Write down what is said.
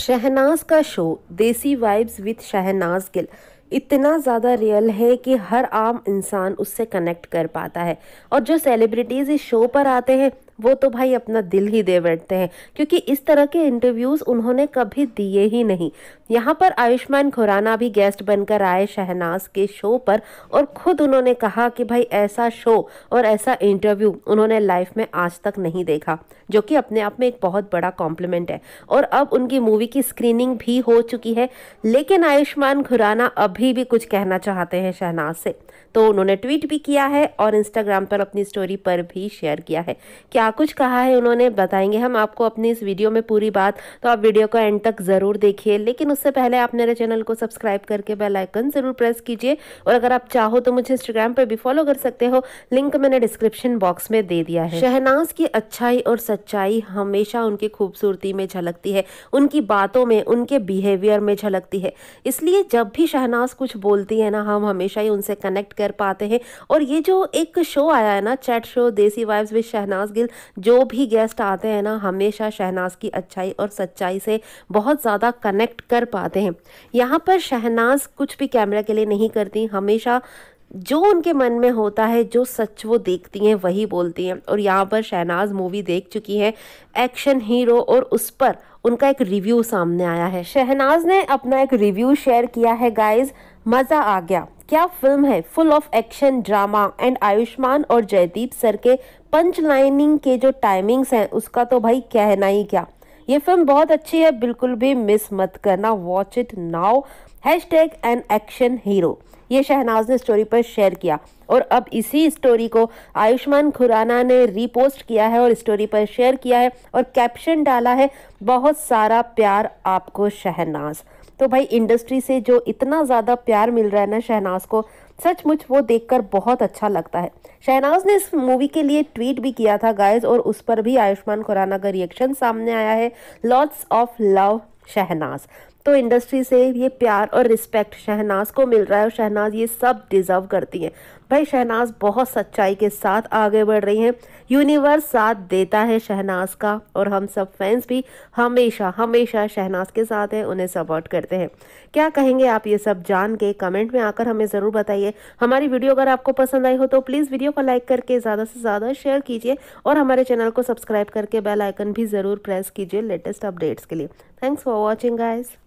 शहनाज का शो देसी vibes with Shehnaaz Gill इतना ज़्यादा रियल है कि हर आम इंसान उससे कनेक्ट कर पाता है और जो सेलिब्रिटीज़ इस शो पर आते हैं वो तो भाई अपना दिल ही दे बैठते हैं क्योंकि इस तरह के इंटरव्यूज़ उन्होंने कभी दिए ही नहीं यहाँ पर आयुष्मान खुराना भी गेस्ट बनकर आए शहनाज के शो पर और ख़ुद उन्होंने कहा कि भाई ऐसा शो और ऐसा इंटरव्यू उन्होंने लाइफ में आज तक नहीं देखा जो कि अपने आप में एक बहुत बड़ा कॉम्प्लीमेंट है और अब उनकी मूवी की स्क्रीनिंग भी हो चुकी है लेकिन आयुष्मान खुराना अभी भी कुछ कहना चाहते हैं शहनाज से तो उन्होंने ट्वीट भी किया है और इंस्टाग्राम पर अपनी स्टोरी पर भी शेयर किया है क्या कुछ कहा है उन्होंने बताएंगे हम आपको अपनी इस वीडियो में पूरी बात तो आप वीडियो को एंड तक ज़रूर देखिए लेकिन उससे पहले आप मेरे चैनल को सब्सक्राइब करके बेल आइकन ज़रूर प्रेस कीजिए और अगर आप चाहो तो मुझे इंस्टाग्राम पर भी फॉलो कर सकते हो लिंक मैंने डिस्क्रिप्शन बॉक्स में दे दिया है शहनाज की अच्छाई और सच्चाई हमेशा उनकी खूबसूरती में झलकती है उनकी बातों में उनके बिहेवियर में झलकती है इसलिए जब भी शहनाज कुछ बोलती है ना हम हमेशा ही उनसे कनेक्ट कर पाते हैं और ये जो एक शो आया है ना chat show desi vibes with Shehnaaz Gill जो भी गेस्ट आते हैं ना हमेशा शहनाज की अच्छाई और सच्चाई से बहुत ज़्यादा कनेक्ट कर पाते हैं यहाँ पर शहनाज कुछ भी कैमरा के लिए नहीं करती हमेशा जो उनके मन में होता है जो सच वो देखती हैं वही बोलती हैं और यहाँ पर शहनाज मूवी देख चुकी हैं एक्शन हीरो और उस पर उनका एक रिव्यू सामने आया है शहनाज ने अपना एक रिव्यू शेयर किया है गाइज मज़ा आ गया क्या फिल्म है full of action drama and Ayushmann और जयदीप सर के पंच लाइनिंग के जो टाइमिंग्स हैं उसका तो भाई कहना ही क्या ये फिल्म बहुत अच्छी है बिल्कुल भी मिस मत करना watch it now hashtag an action hero ये शहनाज ने स्टोरी पर शेयर किया और अब इसी स्टोरी को आयुष्मान खुराना ने रीपोस्ट किया है और स्टोरी पर शेयर किया है और कैप्शन डाला है बहुत सारा प्यार आपको शहनाज तो भाई इंडस्ट्री से जो इतना ज़्यादा प्यार मिल रहा है ना शहनाज को सचमुच वो देखकर बहुत अच्छा लगता है शहनाज ने इस मूवी के लिए ट्वीट भी किया था गाइज और उस पर भी आयुष्मान खुराना का रिएक्शन सामने आया है लॉट्स ऑफ लव शहनाज तो इंडस्ट्री से ये प्यार और रिस्पेक्ट शहनाज को मिल रहा है और शहनाज ये सब डिज़र्व करती हैं भाई शहनाज बहुत सच्चाई के साथ आगे बढ़ रही हैं यूनिवर्स साथ देता है शहनाज का और हम सब फैंस भी हमेशा हमेशा शहनाज के साथ हैं उन्हें सपोर्ट करते हैं क्या कहेंगे आप ये सब जान के कमेंट में आकर हमें ज़रूर बताइए हमारी वीडियो अगर आपको पसंद आई हो तो प्लीज़ वीडियो को लाइक करके ज़्यादा से ज़्यादा शेयर कीजिए और हमारे चैनल को सब्सक्राइब करके बेलाइकन भी ज़रूर प्रेस कीजिए लेटेस्ट अपडेट्स के लिए थैंक्स फॉर वॉचिंग गाइज़